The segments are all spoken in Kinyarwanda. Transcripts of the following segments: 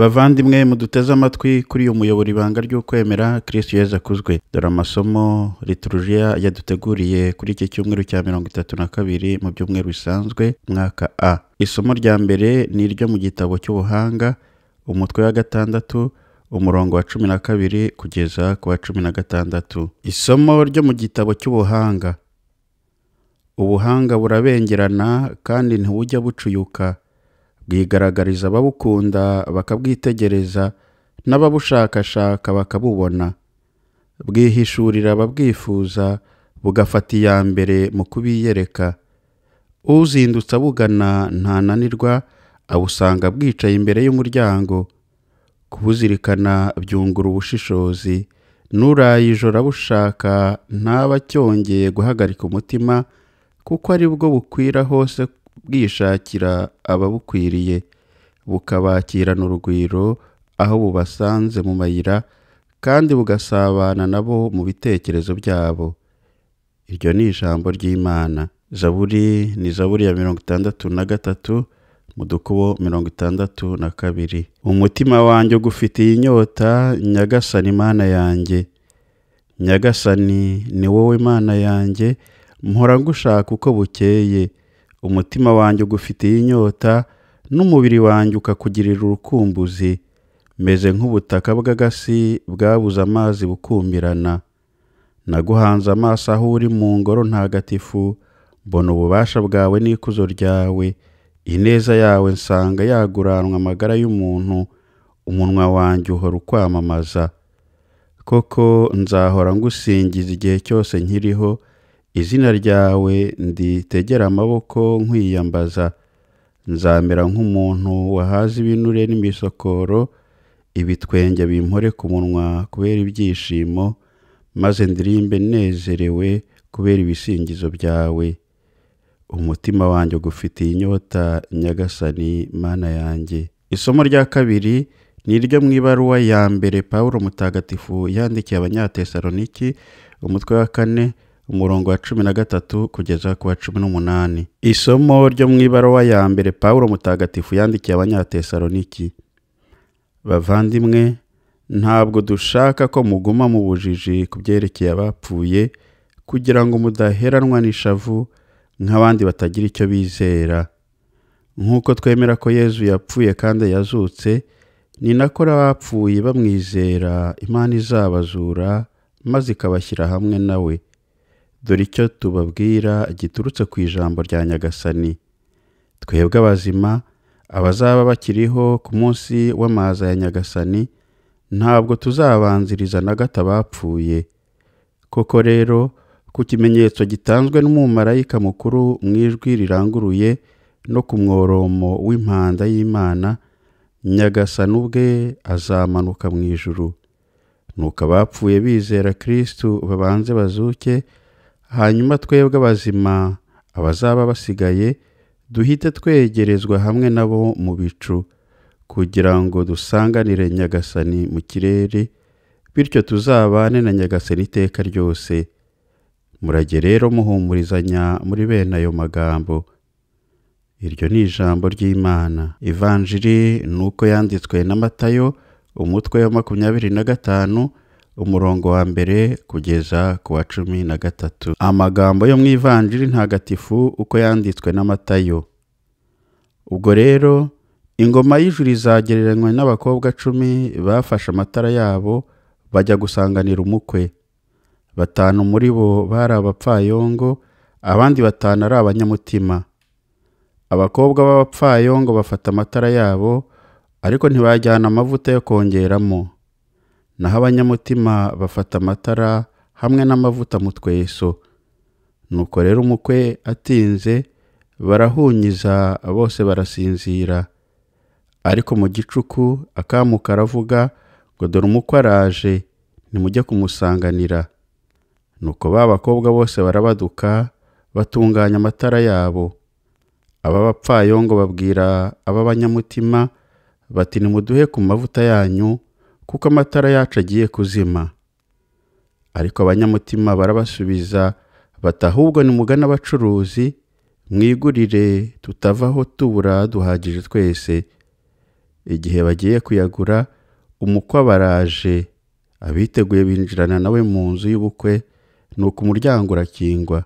bavandimwe muduteze amatwi kuri uyu muyoboro ibanga ry'ukwemera kirisitu yeza akuzwe dore amasomo liturujiya yaduteguriye kuri iki cyumweru cya mirongo itatu na kabiri mu byumweru bisanzwe mwaka a isomo rya mbere ni iryo mu gitabo cy'ubuhanga umutwe wa gatandatu umurongo wa cumi na kabiri kugeza ku wa cumi na gatandatu isomo ryo mu gitabo cy'ubuhanga ubuhanga burabengerana kandi ntibujya bucuyuka bwigaragariza ababukunda bakabwitegereza n'ababushakashaka bakabubona bwihishurira ababwifuza bugafata iya mbere mu kubiyereka uzindutse abugana ntananirwa abusanga bwicaye imbere y'umuryango kubuzirikana byungura ubushishozi n'uraye ijoro abushaka ntaba cyongeye guhagarika umutima kuko ari bwo bukwira hose bwishakira ababukwiriye bukabakirana urugwiro aho bubasanze mu mayira kandi bugasabana nabo mu bitekerezo byabo iryo ni ijambo ry'imana zaburi ni zaburi ya mirongo itandatu na gatatu mu mirongo itandatu na kabiri umutima wanjye ugufitiye inyota nyagasani mana yanjye nyagasani ni wowe mana yanjye mpora ngushaka uko bukeye umutima wanjye ugufitiye inyota n'umubiri wanjye ukakugirira urukumbuzi meze nk'ubutaka bw'agasi bwabuze amazi bukumirana naguhanze amaso aho uri mu ngoro ntagatifu mbona ububasha bwawe n'ikuzo ryawe ineza yawe nsanga yaguranwa amagara y'umuntu umunwa wanjye uhora ukwamamaza koko nzahora ngusingiza igihe cyose nkiriho izina ryawe nditegera amaboko nkwiyambaza nzamera nk'umuntu wahaze ibinure n'imisokoro ibitwenge bimpore ku munwa kubera ibyishimo maze ndirimbe nezerewe kubera ibisingizo byawe umutima wanjye ugufitiye inyota nyagasani mana yanjye isomo rya kabiri ni iryo mu ibaruwa ya mbere paul mutagatifu yandikiye abanyatesaroniki umutwe wa kane umurongo wa cumi na gatatu kugeza ku wa cumi n'umunani isomo ryo mu ibaruwa ya mbere paul mutagatifu yandikiye abanyatesaroniki bavandimwe ntabwo dushaka ko muguma mu bujiji ku byerekeye abapfuye kugira ngo mudaheranwa n'ishavu nk'abandi batagira icyo bizera nk'uko twemera ko yezu yapfuye kandi yazutse ni nako abapfuye bamwizera imana izabazura maze ikabashyira hamwe nawe dore icyo tubabwira giturutse ku ijambo rya nyagasani twebwe abazima abazaba bakiriho ku munsi w’amazi ya nyagasani ntabwo tuzabanziriza na gato abapfuye koko rero ku kimenyetso gitanzwe n'umumarayika mukuru mu ijwi riranguruye no ku mworomo w'impanda y'imana nyagasani ubwe azamanuka mu ijuru nuko abapfuye bizera kirisitu babanze bazuke hanyuma twebwe abazima abazaba basigaye duhite twegerezwa hamwe nabo mu bicu kugira ngo dusanganire nyagasani mu kirere bityo tuzabane na nyagasani iteka ryose murage rero muhumurizanya muri bene ayo magambo iryo ni ijambo ry'imana ivanjiri ni uko yanditswe na matayo umutwe wa makumyabiri na gatanu umurongo wa mbere kugeza ku wa cumi na gatatu amagambo yo mu ivanjiri ntagatifu uko yanditswe n'amatayo ubwo rero ingoma y'ijuru izagereranywa n'abakobwa cumi bafashe amatara yabo bajya gusanganira umukwe batanu muri bo bari abapfayongo abandi batanu ari abanyamutima abakobwa b'abapfayongo bafata amatara yabo ariko ntibajyana amavuta yo kongeramo naho abanyamutima bafata amatara hamwe n'amavuta mu tweso nuko rero umukwe atinze barahunyiza bose barasinzira ariko mu gicuku akamu aravuga ngo dore umukwe araje nimujye kumusanganira nuko ba bakobwa bose barabaduka batunganya amatara yabo aba bapfayongo babwira aba banyamutima bati nimuduhe ku mavuta yanyu kuko amatara yacu agiye kuzima ariko abanyamutima barabasubiza bati ahubwo nimugane abacuruzi mwigurire tutavaho tubura duhagije twese igihe bagiye kuyagura umukwe baraje abiteguye binjirana nawe mu nzu y'ubukwe nuko umuryango urakingwa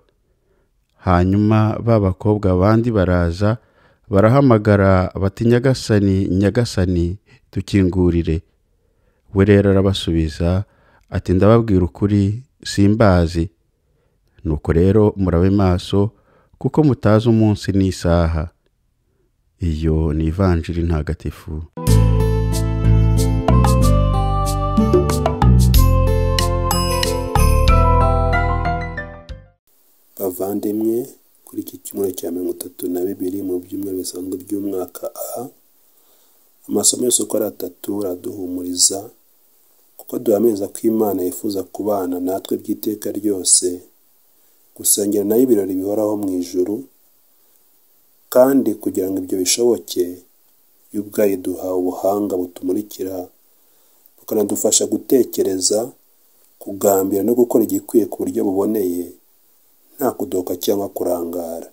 hanyuma ba bakobwa abandi baraza barahamagara bati nyagasani nyagasani dukingurire we rero arabasubiza ati ndababwira ukuri simbazi nuko rero murabe maso kuko mutazi umunsi n'isaha iyo ni ivanjiri ntagatifu bavandimwe kuri iki cyumweru cya mirongo itatu na bibiri mu byumweru bisanzwe by'umwaka aha amasomo yose uko ari atatu araduhumuriza kuko duhamiriza ko imana yifuza kubana natwe by'iteka ryose gusengera nayo ibirori bihoraho mu ijuru kandi kugira ngo ibyo bishoboke iyo ubwayo duhawe ubuhanga butumurikira bukanadufasha gutekereza kugambira no gukora igikwiye ku buryo buboneye nta kudoka cyangwa kurangara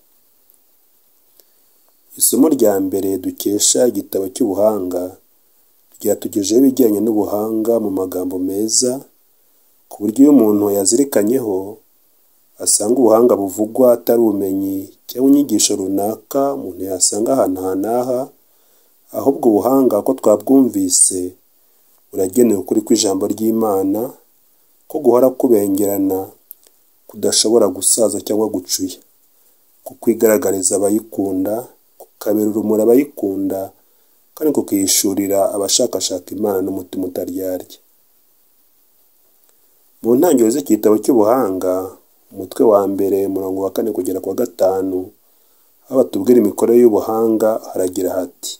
isomo rya mbere dukesha igitabo cy'ubuhanga byatugejejeho ibijyanye n'ubuhanga mu magambo meza ku buryo iyo umuntu yazirikanyeho asanga ubuhanga buvugwa atari ubumenyi cyangwa inyigisho runaka umuntu yasanga ahantu aha n'aha ahubwo ubuhanga ko twabwumvise buragenewe ukuri kw'ijambo ry'imana ko guhora kubengerana kudashobora gusaza cyangwa gucuya ku kwigaragariza abayikunda kukabera urumuri abayikunda kandi kukihishurira abashakashaka imana n'umutima utaryarya mu ntangiriro z'igitabo cy'ubuhanga umutwe wa mbere murongo wa kane kugera ku wa gatanu aho batubwira imikorere y'ubuhanga haragira hati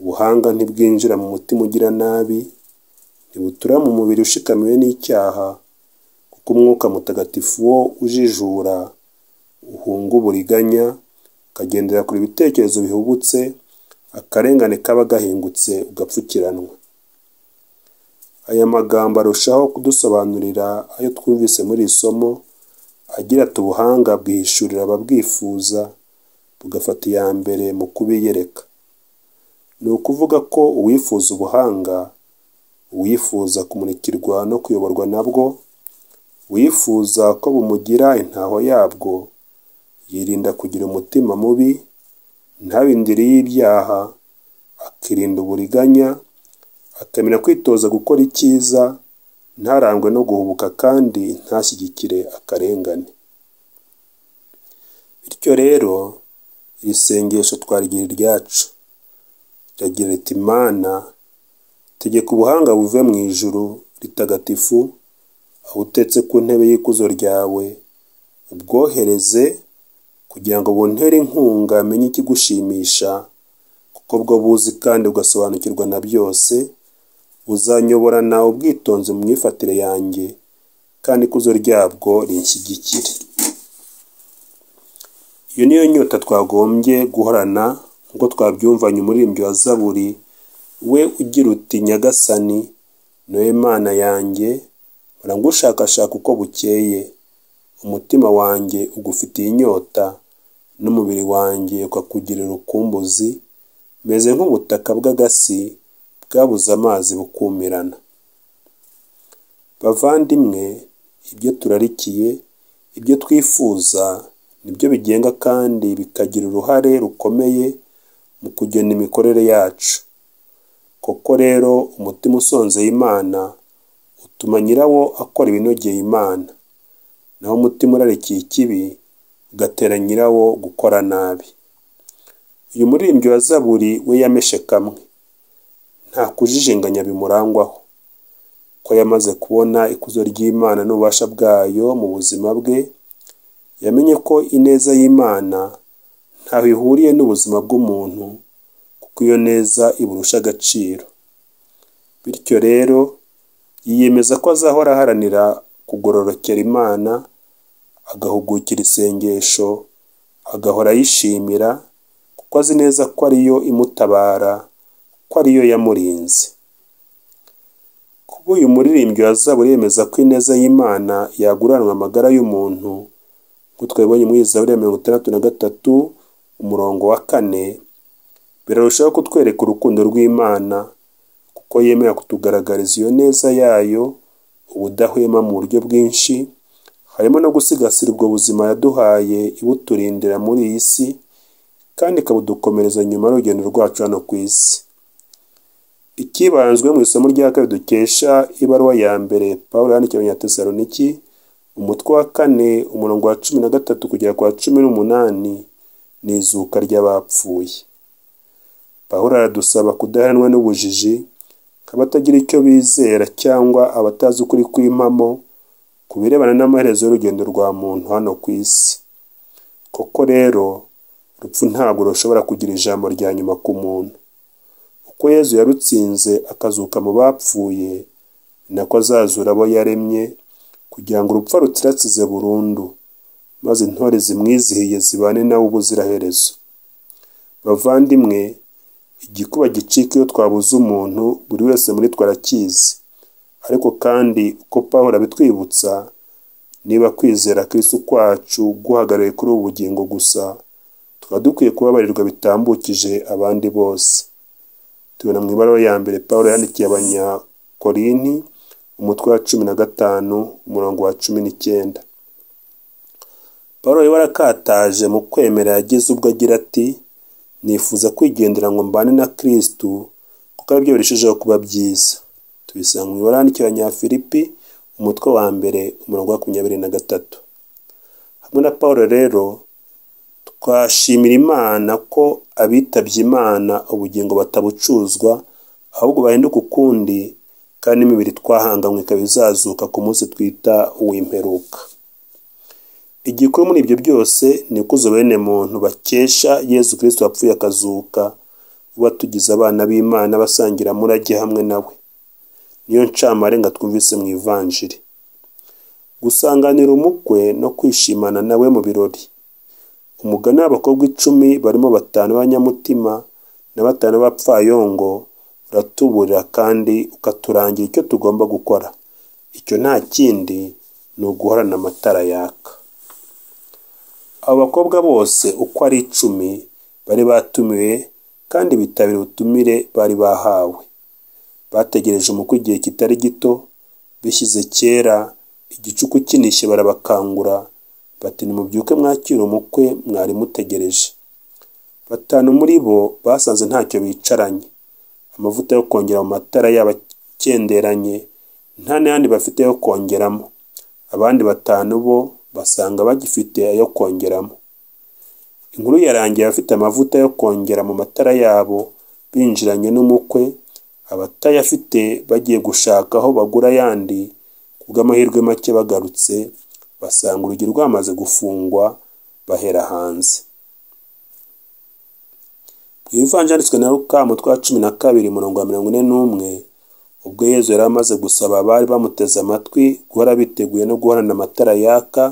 ubuhanga ntibwinjira mu mutima ugira nabi ntibutura mu mubiri ushikamiwe n'icyaha kuko umwuka mutagatifu wo ujijura uhunga uburiganya ukagendera kure ibitekerezo bihubutse akarengane kaba gahingutse ugapfukiranwa aya magambo arushaho kudusobanurira ayo twumvise muri iri somo agira ati ubuhanga bwihishurira ababwifuza bugafata iya mbere mu kubiyereka ni ukuvuga ko uwifuza ubuhanga uwifuza kumurikirwa no kuyoborwa nabwo wifuza ko bumugira intaho yabwo yirinda kugira umutima mubi ntabe indiri y'ibyaha akirinda uburiganya akamenya kwitoza gukora icyiza ntarangwe no guhubuka kandi ntashyigikire akarengane bityo rero iri sengesho twarigira iryacu riragira riti mana tegeka ubuhanga buve mu ijuru ritagatifu aho utetse ku ntebe y'ikuzo ryawe ubwohereze kugira ngo buntere inkunga menye ikigushimisha kuko bwo buzi kandi ugasobanukirwa na byose uzanyobora nawe ubwitonzi mu myifatire yanjye kandi ikuzo ryabwo rinshyigikire iyo niyo nyota twagombye guhorana nk'uko twabyumvanye umuririmbyi wa zaburi we ugira uti nyagasani niwe mana yanjye mpora ngushakashaka uko bukeye umutima wanjye ugufitiye inyota n'umubiri wanjye ukakugirira urukumbuzi meze nk'ubutaka bw'agasi bwabuze amazi bukumirana bavandimwe ibyo turarikiye ibyo twifuza nibyo bigenga kandi bikagira uruhare rukomeye mu kugena imikorere yacu koko rero umutima usonzeye imana utuma nyirawo akora ibinogeye imana naho umutima urarikiye ikibi ugatera nyirawo gukora nabi uyu muririmbyi wa zaburi we yameshe kamwe nta kujijinganya bimurangwaho ko yamaze kubona ikuzo ry'imana n'ububasha bwayo mu buzima bwe yamenye ko ineza y'imana ntaho ihuriye n'ubuzima bw'umuntu kuko iyo neza iburusha agaciro bityo rero yiyemeza ko azahora aharanira kugororokera imana agahugukira isengesho, agahora yishimira kuko azi neza ko ariyo imutabara, ko ari yo yamurinze. Kuba uyu muririmbyi wa yemeza ko ineza y'Imana yaguranwa amagara y'umuntu, nk'uko twabibonye muri Zaburi ya mirongo itandatu na gatatu umurongo wa kane, birarushaho kutwereka urukundo rw'Imana kuko yemera kutugaragariza iyo neza yayo ubudahwema mu buryo bwinshi harimo no gusigasira ubwo buzima yaduhaye ibuturindira muri iyi si kandi ikabudukomereza nyuma y'urugendo rwacu hano ku isi ikibanzwe mu isomo rya kabiri dukesha ibaruwa ya mbere paul yandikiye abanyatesaloniki umutwe wa kane umurongo wa cumi na gatatu kugera ku wa cumi n'umunani ni izuka ry'abapfuye paul aradusaba kudahanwa n'ubujiji nk'abatagira icyo bizera cyangwa abatazi ukuri kw'impamo ku birebana n'amaherezo y'urugendo rwa muntu hano ku isi koko rero urupfu ntabwo rushobora kugira ijambo rya nyuma ku muntu uko yezu yarutsinze akazuka mu bapfuye ni nako azazura abo yaremye kugira ngo urupfu rutsiratsize burundu maze intore zimwizihiye zibane nawe ubuziraherezo bavandimwe igikuba gicika iyo twabuze umuntu buri wese muri twe arakizi ariko kandi uko pawulo abitwibutsa niba kwizera kw'isi kwacu guhagarariye kuri ubu bugingo gusa tuba dukwiye kubabarirwa bitambukije abandi bose tubona mu ibaruwa ya mbere pawulo yandikiye abanyakorinti umutwe wa cumi na gatanu umurongo wa cumi n'icyenda paul warakataje mu kwemera yageze ubwo agira ati nifuza kwigendera ngo mbane na kirisitu kuko aribyo birushijeho kuba byiza tubisanga mu ibarandikiranya ya umutwe wa mbere umurongo wa makumyabiri na gatatu hamwe na paul rero twashimira imana ko abitabye imana ubugingo batabucuzwa ahubwo bahinduka ukundi kandi imibiri twahanganywe ikaba izazuka ku munsi twita w'imperuka igikuru muri ibyo byose ni ikuzo bene muntu bakesha yezu kirisito wapfuye akazuka kuba tugize abana b'imana basangira murage hamwe na nawe niyo ncamarenga twumvise mu ivanjiri gusanganira umukwe no kwishimana nawe mu birori umugani w'abakobwa icumi barimo batanu b'abanyamutima na batanu b'abapfayongo uratuburira kandi ukaturangira icyo tugomba gukora icyo nta kindi ni uguhorana amatara yaka abo bakobwa bose uko ari icumi bari batumiwe kandi bitabira ubutumire bari bahawe bategereje umukwe igihe kitari gito bishyize kera igicuku kinishe barabakangura bati ni nimubyuke mwakira umukwe mwari mutegereje batanu muri bo basanze ntacyo bicaranye amavuta yo kongera mu matara yaba akenderanye nta n'ayandi bafite yo kongeramo abandi batanu bo basanga bagifite ayo kongeramo inkuru yarangiye abafite amavuta yo kongera mu matara yabo binjiranye n'umukwe abatayafite bagiye gushaka aho bagura ayandi ku bw'amahirwe make bagarutse basanga urugi rwamaze gufungwa bahera hanze mu ivanjanditswe na luka umutwe cumi na kabiri umurongo wa mirongo ine n'umwe ubwo yezu yari amaze gusaba abari bamuteze amatwi guhora biteguye no guhorana amatara yaka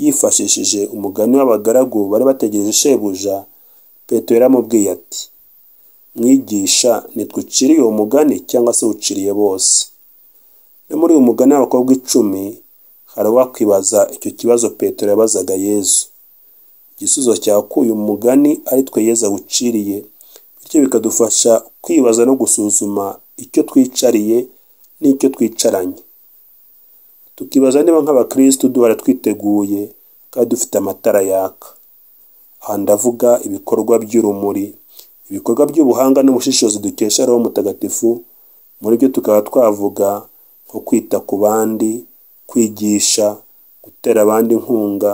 yifashishije umugani w'abagaragu bari bategereje shebuja petero yaramubwiye ati mwigisha ntitwiciriye uwo mugani cyangwa se uciriye bose no muri uyu mugani w'abakobwa icumi hari uwakwibaza icyo kibazo petero yabazaga yezu igisubizo cyawe uyu mugani ari twe yezu wuciriye bityo bikadufasha kwibaza no gusuzuma icyo twicariye n'icyo twicaranye tukibaza niba nk'abakirisitu duhora twiteguye kandi dufite amatara yaka aha ndavuga ibikorwa by'urumuri ibikorwa by'ubuhanga n'ubushishozi dukesha roho mutagatifu muri byo tukaba twavuga nko kwita ku bandi kwigisha gutera abandi inkunga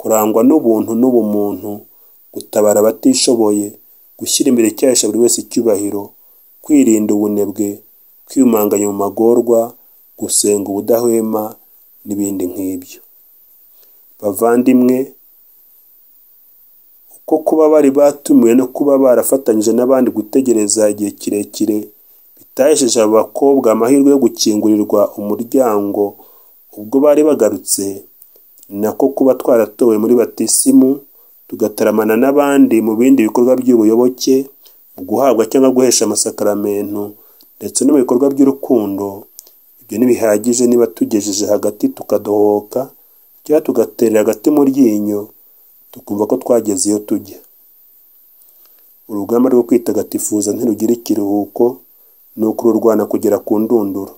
kurangwa n'ubuntu n'ubumuntu gutabara abatishoboye gushyira imbere icyahesha buri wese icyubahiro kwirinda ubunebwe kwiyumanganya mu magorwa gusenga ubudahwema n'ibindi nk'ibyo bavandimwe ko kuba bari batumiwe no kuba barafatanyije n'abandi gutegereza igihe kirekire bitahesheje aba bakobwa amahirwe yo gukingurirwa umuryango ubwo bari bagarutse ni nako kuba twaratowe muri batisimu tugataramana n'abandi mu bindi bikorwa by'ubuyoboke mu guhabwa cyangwa guhesha amasakaramentu ndetse no mu bikorwa by'urukundo ibyo ntibihagije niba tugejeje hagati tukadohoka cyangwa tugaterera agati mu ryinyo tukumva ko twageze iyo tujya urugamba rwo kwitagatifuza ntirugire ikiruhuko ni ukururwana kugera ku ndunduro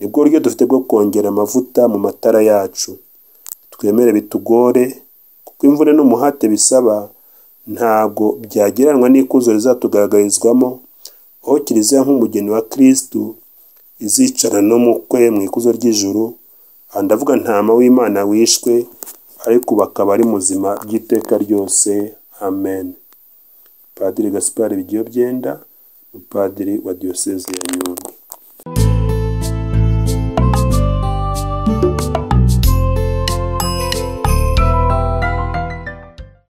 nibwo buryo dufite bwo kongera amavuta mu matara yacu twemere bitugore kuko imvune n'umuhate bisaba ntabwo byageranwa n'ikuzo rizatugaragarizwamo aho kiliziya nk'umugeni wa kristu izicarana n'umukwe mu ikuzo ry'ijuru aha ndavuga ntama w'imana wishwe ariko akaba ari muzima by'iteka ryose amen padiri gaspard bigiyobyenda umupadiri wa diyoseze ya nyundo